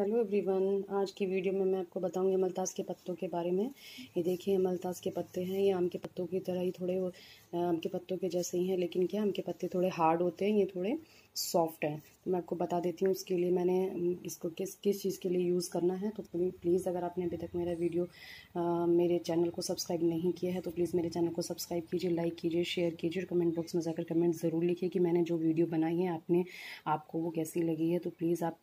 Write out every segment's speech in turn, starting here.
hello everyone आज की video में मैं आपको बताऊंगी अमलतास के पत्तों के बारे में ये देखिए अमलतास के पत्ते हैं ये आम के पत्तों की तरह ही थोड़े आम के पत्तों के जैसे ही हैं लेकिन क्या आम के पत्ते थोड़े हार्ड होते हैं ये थोड़े सॉफ्ट हैं तो मैं आपको बता देती हूँ उसके लिए मैंने इसको किस किस चीज़ के लिए यूज़ करना है तो प्लीज़ अगर आपने अभी तक मेरा वीडियो आ, मेरे चैनल को सब्सक्राइब नहीं किया है तो प्लीज़ मेरे चैनल को सब्सक्राइब कीजिए लाइक कीजिए शेयर कीजिए और कमेंट बॉक्स में जाकर कमेंट ज़रूर लिखिए कि मैंने जो वीडियो बनाई है आपने आपको वो कैसी लगी है तो प्लीज़ आप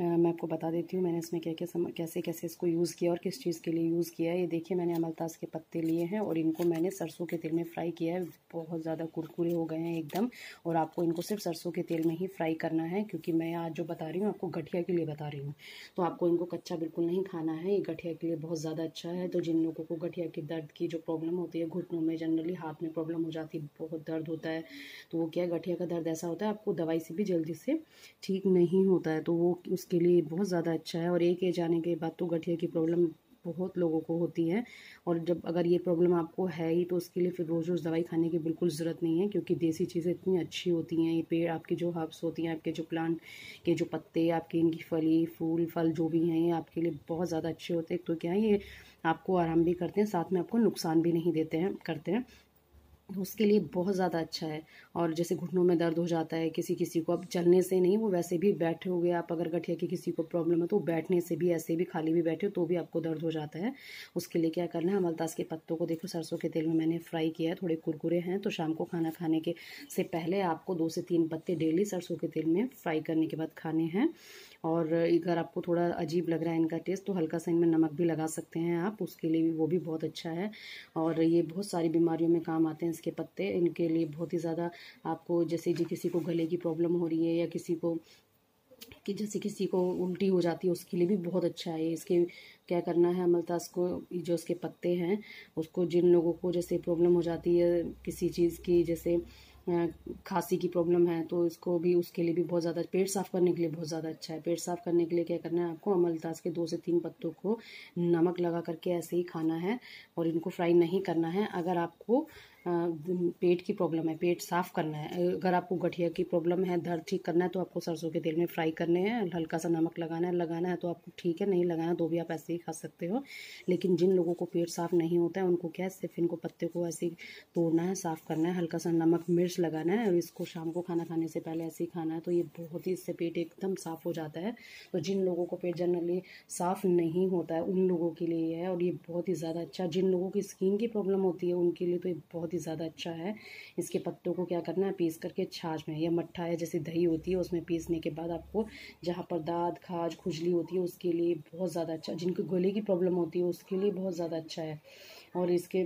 मैं आपको बता देती हूँ मैंने इसमें क्या क्या सम कैसे कैसे इसको यूज़ किया और किस चीज़ के लिए यूज़ किया है ये देखिए मैंने अमलताज के पत्ते लिए हैं और इनको मैंने सरसों के तेल में फ्राई किया है बहुत ज़्यादा कुरकुरे हो गए हैं एकदम और आपको इनको सिर्फ सरसों के तेल में ही फ्राई करना है क्योंकि मैं आज जो बता रही हूँ आपको गठिया के लिए बता रही हूँ तो आपको इनको कच्चा बिल्कुल नहीं खाना है ये गठिया के लिए बहुत ज़्यादा अच्छा है तो जिन लोगों को गठिया के दर्द की जो प्रॉब्लम होती है घुटनों में जनरली हाथ में प्रॉब्लम हो जाती है बहुत दर्द होता है तो वो क्या गठिया का दर्द ऐसा होता है आपको दवाई से भी जल्दी से ठीक नहीं होता है तो वो उस इसके लिए बहुत ज़्यादा अच्छा है और एक एज जाने के बाद तो गठिया की प्रॉब्लम बहुत लोगों को होती है और जब अगर ये प्रॉब्लम आपको है ही तो उसके लिए फिर रोज़ रोज़ दवाई खाने की बिल्कुल ज़रूरत नहीं है क्योंकि देसी चीज़ें इतनी अच्छी होती हैं ये पेड़ आपके जो हर्ब्स होती हैं आपके जो प्लांट के जो पत्ते आपके इनकी फली फूल फल जो भी हैं ये आपके लिए बहुत ज़्यादा अच्छे होते हैं तो क्या ये आपको आराम भी करते हैं साथ में आपको नुकसान भी नहीं देते हैं करते हैं उसके लिए बहुत ज़्यादा अच्छा है और जैसे घुटनों में दर्द हो जाता है किसी किसी को अब चलने से नहीं वो वैसे भी बैठे हो गए आप अगर गठिया की किसी को प्रॉब्लम है तो बैठने से भी ऐसे भी खाली भी बैठे हो तो भी आपको दर्द हो जाता है उसके लिए क्या करना है अमलतास के पत्तों को देखो सरसों के तेल में मैंने फ्राई किया है थोड़े कुरकुरे हैं तो शाम को खाना खाने के से पहले आपको दो से तीन पत्ते डेली सरसों के तेल में फ्राई करने के बाद खाने हैं और अगर आपको थोड़ा अजीब लग रहा है इनका टेस्ट तो हल्का सा इनमें नमक भी लगा सकते हैं आप उसके लिए भी वो भी बहुत अच्छा है और ये बहुत सारी बीमारियों में काम आते हैं इसके पत्ते इनके लिए बहुत ही ज़्यादा आपको जैसे जी किसी को गले की प्रॉब्लम हो रही है या किसी को कि जैसे किसी को उल्टी हो जाती है उसके लिए भी बहुत अच्छा है इसके क्या करना है अमलतास को जो उसके पत्ते हैं उसको जिन लोगों को जैसे प्रॉब्लम हो जाती है किसी चीज़ की जैसे खांसी की प्रॉब्लम है तो इसको भी उसके लिए भी बहुत ज़्यादा पेट साफ़ करने के लिए बहुत ज़्यादा अच्छा है पेट साफ़ करने के लिए क्या करना है आपको अमलताज के दो से तीन पत्तों को नमक लगा करके ऐसे ही खाना है और इनको फ्राई नहीं करना है अगर आपको पेट की प्रॉब्लम है पेट साफ करना है अगर आपको गठिया की प्रॉब्लम है दर्द ठीक करना है तो आपको सरसों के तेल में फ्राई करने हैं हल्का सा नमक लगाना है लगाना है तो आपको ठीक है नहीं लगाना तो भी आप ऐसे ही खा सकते हो लेकिन जिन लोगों को पेट साफ नहीं होता है उनको क्या है सिर्फ इनको पत्ते को ऐसे तोड़ना है साफ करना है हल्का सा नमक मिर्च लगाना है और इसको शाम को खाना खाने से पहले ऐसे ही खाना है तो ये बहुत ही इससे पेट एकदम साफ हो जाता है तो जिन लोगों को पेट जनरली साफ नहीं होता है उन लोगों के लिए है और ये बहुत ही ज़्यादा अच्छा जिन लोगों की स्किन की प्रॉब्लम होती है उनके लिए तो ये बहुत ही ज़्यादा अच्छा है इसके पत्तों को क्या करना है पीस करके छाछ में या मट्ठा है जैसे दही होती है उसमें पीसने के बाद आपको जहाँ पर दाद खाज खुजली होती है उसके लिए बहुत ज़्यादा अच्छा जिनको गले की प्रॉब्लम होती है उसके लिए बहुत ज़्यादा अच्छा है और इसके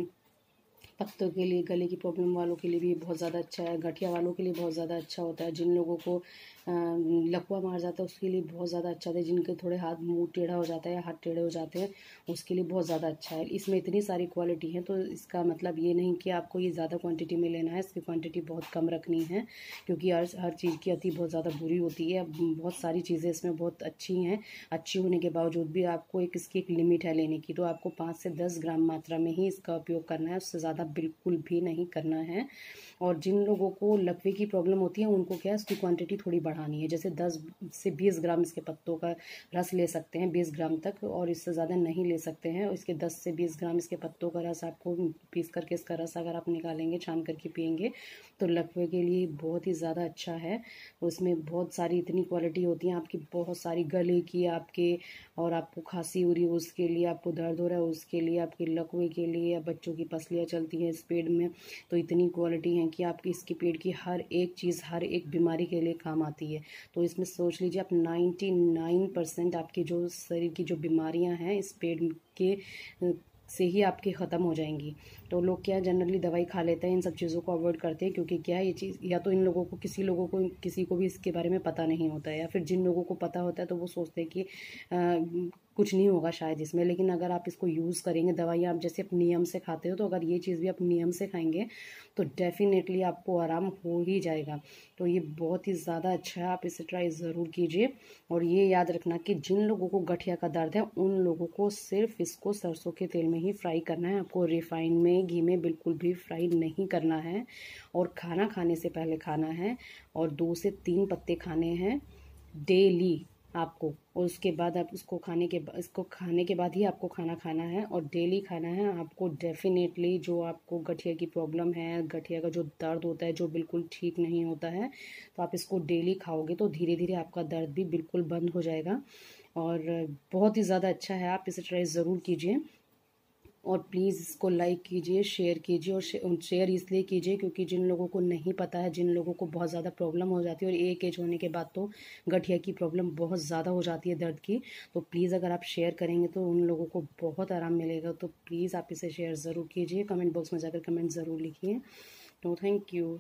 पत्तों के लिए गले की प्रॉब्लम वालों के लिए भी बहुत ज़्यादा अच्छा है गठिया वालों के लिए बहुत ज़्यादा अच्छा होता है जिन लोगों को लकवा मार जाता है उसके लिए बहुत ज़्यादा अच्छा होता है जिनके थोड़े हाथ मुंह टेढ़ा हो जाता है हाथ टेढ़े हो जाते हैं उसके लिए बहुत ज़्यादा अच्छा है इसमें इतनी सारी क्वालिटी है तो इसका मतलब ये नहीं कि आपको ये ज़्यादा क्वान्टिटी में लेना है इसकी क्वान्टिटी बहुत कम रखनी है क्योंकि हर हर चीज़ की अति बहुत ज़्यादा बुरी होती है बहुत सारी चीज़ें इसमें बहुत अच्छी हैं अच्छी होने के बावजूद भी आपको एक इसकी एक लिमिट है लेने की तो आपको पाँच से दस ग्राम मात्रा में ही इसका उपयोग करना है उससे ज़्यादा बिल्कुल भी नहीं करना है और जिन लोगों को लकवे की प्रॉब्लम होती है उनको क्या है उसकी क्वांटिटी थोड़ी बढ़ानी है जैसे दस से बीस ग्राम इसके पत्तों का रस ले सकते हैं बीस ग्राम तक और इससे ज़्यादा नहीं ले सकते हैं इसके दस से बीस ग्राम इसके पत्तों का रस आपको पीस करके इसका रस अगर आप निकालेंगे छान करके पियेंगे तो लकवे के लिए बहुत ही ज़्यादा अच्छा है उसमें बहुत सारी इतनी क्वालिटी होती है आपकी बहुत सारी गले की आपके और आपको खांसी हो रही है उसके लिए आपको दर्द हो रहा है उसके लिए आपके लकवे के लिए या बच्चों की पसलियाँ चलती क्वालिटी है इस पेड़ में तो इतनी क्वालिटी है कि आपकी इसके पेड़ की हर एक चीज़ हर एक बीमारी के लिए काम आती है तो इसमें सोच लीजिए आप नाइन्टी नाइन परसेंट आपकी जो शरीर की जो बीमारियां हैं इस पेड़ के से ही आपकी ख़त्म हो जाएंगी तो लोग क्या जनरली दवाई खा लेते हैं इन सब चीज़ों को अवॉइड करते हैं क्योंकि क्या है ये चीज़ या तो इन लोगों को किसी लोगों को किसी को भी इसके बारे में पता नहीं होता है या फिर जिन लोगों को पता होता है तो वो सोचते हैं कि आ, कुछ नहीं होगा शायद इसमें लेकिन अगर आप इसको यूज़ करेंगे दवाइयाँ आप जैसे आप नियम से खाते हो तो अगर ये चीज़ भी आप नियम से खाएंगे तो डेफिनेटली आपको आराम हो ही जाएगा तो ये बहुत ही ज़्यादा अच्छा है आप इसे ट्राई ज़रूर कीजिए और ये याद रखना कि जिन लोगों को गठिया का दर्द है उन लोगों को सिर्फ इसको सरसों के तेल में ही फ्राई करना है आपको रिफाइन में घी में बिल्कुल भी फ्राई नहीं करना है और खाना खाने से पहले खाना है और दो से तीन पत्ते खाने हैं डेली आपको और उसके बाद आप इसको खाने के इसको खाने के बाद ही आपको खाना खाना है और डेली खाना है आपको डेफिनेटली जो आपको गठिया की प्रॉब्लम है गठिया का जो दर्द होता है जो बिल्कुल ठीक नहीं होता है तो आप इसको डेली खाओगे तो धीरे धीरे आपका दर्द भी बिल्कुल बंद हो जाएगा और बहुत ही ज़्यादा अच्छा है आप इसे ट्राई ज़रूर कीजिए और प्लीज़ इसको लाइक कीजिए शेयर कीजिए और शेयर इसलिए कीजिए क्योंकि जिन लोगों को नहीं पता है जिन लोगों को बहुत ज़्यादा प्रॉब्लम हो जाती है और एक एज होने के बाद तो गठिया की प्रॉब्लम बहुत ज़्यादा हो जाती है दर्द की तो प्लीज़ अगर आप शेयर करेंगे तो उन लोगों को बहुत आराम मिलेगा तो प्लीज़ आप इसे शेयर ज़रूर कीजिए कमेंट बॉक्स में जाकर कमेंट ज़रूर लिखिए तो थैंक यू